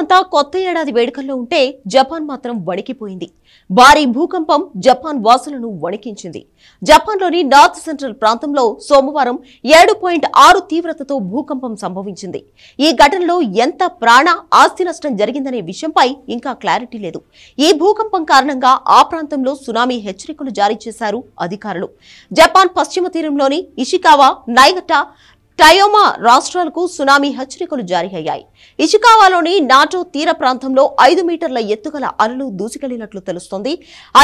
అంతా కొత్త ఏడాది వేడుకల్లో ఉంటే జపాన్ మాత్రం వణికిపోయింది భారీ భూకంపం జపాన్ వాసులను వణికించింది జపాన్లోని నార్త్ సెంట్రల్ ప్రాంతంలో సోమవారం ఏడు పాయింట్ ఆరు తీవ్రతతో భూకంపం సంభవించింది ఈ ఘటనలో ఎంత ప్రాణ ఆస్తి నష్టం జరిగిందనే విషయంపై ఇంకా క్లారిటీ లేదు ఈ భూకంపం కారణంగా ఆ ప్రాంతంలో సునామీ హెచ్చరికలు జారీ చేశారు అధికారులు జపాన్ పశ్చిమ తీరంలోని ఇషికావా నైగటా టయోమా రాష్ట్రాలకు సునామీ హెచ్చరికలు జారీ అయ్యాయి ఇచికావాలోని నాటో తీర ప్రాంతంలో ఐదు మీటర్ల ఎత్తుగల అలలు దూసుకెళ్లినట్లు తెలుస్తోంది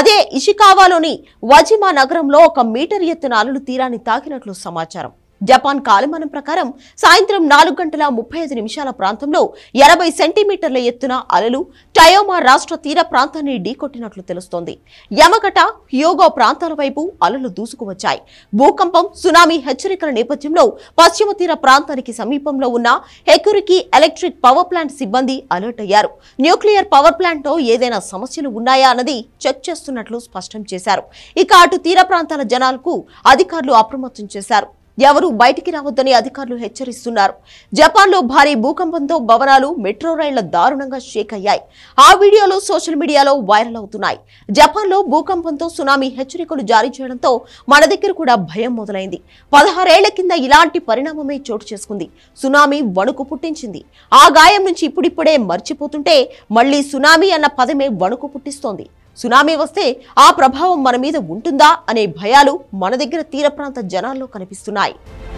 అదే ఇచికావాలోని వజిమా నగరంలో ఒక మీటర్ ఎత్తున అలలు తీరాన్ని తాకినట్లు సమాచారం జపాన్ కాలమానం ప్రకారం సాయంత్రం నాలుగు గంటల ముప్పై ఐదు నిమిషాల ప్రాంతంలో ఎనభై సెంటీమీటర్ల ఎత్తున అలలు టయోమా రాష్ట్ర తీర ప్రాంతాన్ని ఢీకొట్టినట్లు తెలుస్తోంది యమగట హ్యోగో ప్రాంతాల వైపు అలలు దూసుకువచ్చాయి భూకంపం సునామీ హెచ్చరికల నేపథ్యంలో పశ్చిమ తీర ప్రాంతానికి సమీపంలో ఉన్న హెకురికి ఎలక్ట్రిక్ పవర్ ప్లాంట్ సిబ్బంది అలర్ట్ అయ్యారు న్యూక్లియర్ పవర్ ప్లాంట్లో ఏదైనా సమస్యలు ఉన్నాయా అన్నది చెక్ చేస్తున్నట్లు స్పష్టం చేశారు ఇక అటు తీర ప్రాంతాల జనాలకు అధికారులు అప్రమత్తం చేశారు ఎవరూ బయటికి రావద్దని అధికారులు హెచ్చరిస్తున్నారు జపాన్లో భారీ భూకంపంతో భవనాలు మెట్రో రైళ్ల దారుణంగా షేక్ అయ్యాయి ఆ వీడియోలు సోషల్ మీడియాలో వైరల్ అవుతున్నాయి జపాన్లో భూకంపంతో సునామీ హెచ్చరికలు జారీ చేయడంతో మన దగ్గర కూడా భయం మొదలైంది పదహారేళ్ల కింద ఇలాంటి పరిణామమే చోటు చేసుకుంది సునామీ వణుకు పుట్టించింది ఆ గాయం నుంచి ఇప్పుడిప్పుడే మర్చిపోతుంటే మళ్లీ సునామీ అన్న పదమే వణుకు పుట్టిస్తోంది సునామీ వస్తే ఆ ప్రభావం మన మీద ఉంటుందా అనే భయాలు మన దగ్గర తీర ప్రాంత జనాల్లో కనిపిస్తున్నాయి